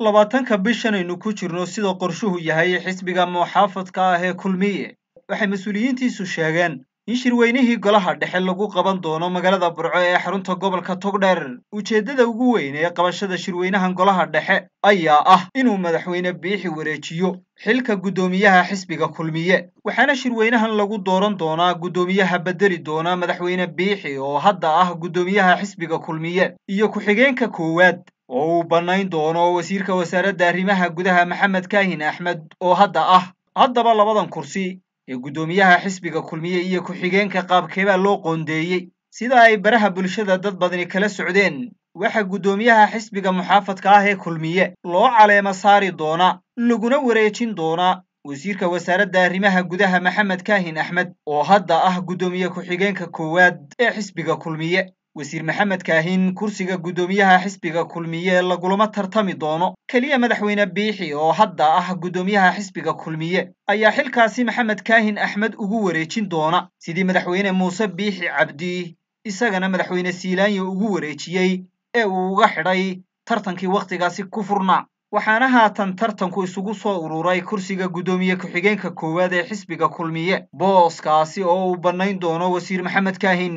labaatanka bishan aynu ku jirno sida qorshuhu yahay xisbiga muxaafadka ah ee kulmiye waxay mas-uuliyiintiisu sheegeen in shirweynihii golaha dhexe lagu qaban doono magaalada burco ee xarunta gobolka togdher ujeeddada ugu weyn ee qabashada shirweynahan golaha dhexe ayaa ah inuu madaxweyne biixi wareejiyo xilka guddoomiyaha xisbiga kulmiye waxaana shirweynahan lagu dooran doonaa guddoomiyaha beddeli doona madaxweyne biixi oo hadda ah guddoomiyaha xisbiga kulmiye iyo ku-xigeenka koowaad oo uu bannayn doono wasiirka wasaaradda arrimaha gudaha maxamed kaahin axmed oo hadda ah haddaba labadan kursi ee guddoomiyaha xisbiga kulmiye iyo ku-xigeenka qaabkeebaa loo qoondeeyey sida ay baraha bulshada dad badani kala socdeen waxaa guddoomiyaha xisbiga muxaafadka ah ee kulmiye loo caleema saari doonaa laguna wareejin doonaa wasiirka wasaaradda arrimaha gudaha maxamed kaahin axmed oo hadda ah guddoomiye ku-xigeenka koowaad ee xisbiga kulmiye wasiir maxamed kaahin kursiga guddoomiyaha xisbiga kulmiye lagulama tartami doono keliya madaxweyne biixi oo hadda ah guddoomiyaha xisbiga kulmiye ayaa xilkaasi maxamed kaahin axmed ugu wareejin doona sidii madaxweyne muuse biixi cabdi isagana madaxweyne siilaanya ugu wareejiyey ee uu uga xidhay tartankii wakhtigaasi ku furnaa waxaana haatan tartanku isugu soo ururay kursiga guddoomiye ku-xigeenka koowaad ee xisbiga kulmiye booskaasi oo uu bannayn doono wasiir maxamed kaahin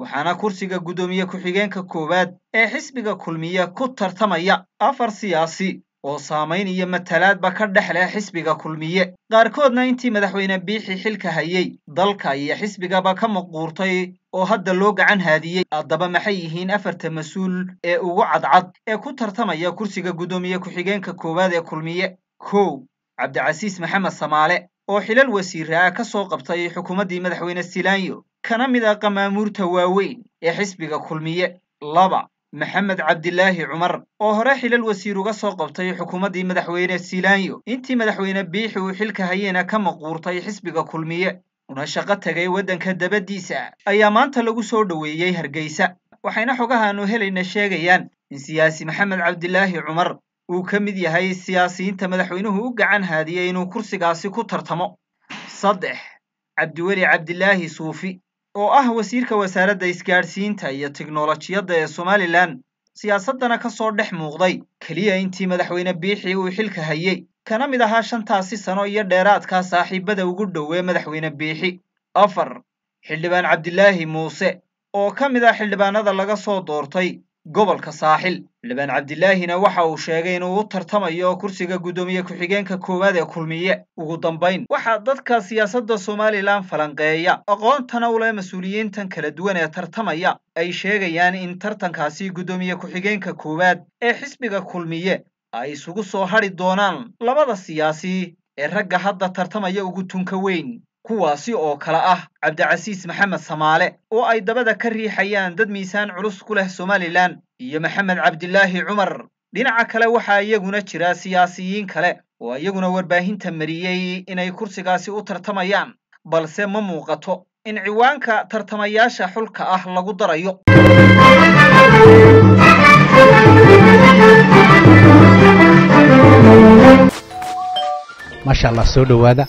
waxaana kursiga guddoomiye ku-xigeenka koowaad ee xisbiga kulmiye ku tartamaya afar siyaasi oo saamayn iyo matalaadba ka dhex leh xisbiga kulmiye qaarkoodna intii madaxweyne biixi xilka hayey dalka iyo xisbigaba ka maquurtay oo hadda loo gacan haadiyey haddaba maxay yihiin afarta mas-uul ee ugu cadcad ee ku tartamaya kursiga guddoomiye ku-xigeenka koowaad ee kulmiye kow cabdicasiis maxamed samaale oo xilal wasiira ah ka soo qabtay xukuumaddii madaxweyne silaanyo kana mid a qamaamuurta waaweyn ee xisbiga kulmiye laba maxamed cabdilaahi cumar oo hore xilal wasiir uga soo qabtay xukuumaddii madaxweyne siilaanyo intii madaxweyne biixi uu xilka hayeena ka maquurtay xisbiga kulmiye una shaqo tegay waddanka dabaddiisa ayaa maanta lagu soo dhoweeyey hargeysa waxayna xogahaannu helayna sheegayaan in siyaasi maxamed cabdilaahi cumar uu ka mid yahay siyaasiyiinta madaxweynuhu u gacan haadiyey inuu kursigaasi ku tartamo saddex cabdiweli cabdilaahi suufi oo ah wasiirka wasaaradda isgaadhsiinta iyo tiknolojiyadda ee somalilan siyaasaddana ka soo dhex muuqday keliya intii madaxweyne biixii uu xilka hayey kana mid ahaa shantaasi sano iyo dheeraadkaa saaxiibada ugu dhow dhowee madaxweyne biixi afar xildhibaan cabdilaahi muuse oo ka mid ah xildhibaanada laga soo doortay gobolka saaxil xildhibaan cabdilaahina waxa uu sheegay inuu u tartamayo kursiga guddoomiye ku-xigeenka koowaad ee kulmiye ugu dambayn waxaa dadka siyaasadda somalilan falanqeeya aqoontana u mas-uuliyiintan kala duwan ee tartamaya ay sheegayaan in tartankaasi guddoomiye ku-xigeenka koowaad ee xisbiga kulmiye ay isugu soo hadri doonaan labada siyaasi ee ragga hadda tartamaya ugu tunka weyn kuwaasi oo kale ah cabdicasiis maxamed samaale oo ay dabada ka riixayaan dad miisaan culus ku leh somalilan iyo maxamed cabdilaahi cumar dhinaca kale waxaa iyaguna jira siyaasiyiin kale oo iyaguna warbaahinta mariyey inay kursigaasi u tartamayaan balse ma muuqato in ciwaanka tartamayaasha xulka ah lagu darayo maasha allah soo dhowaada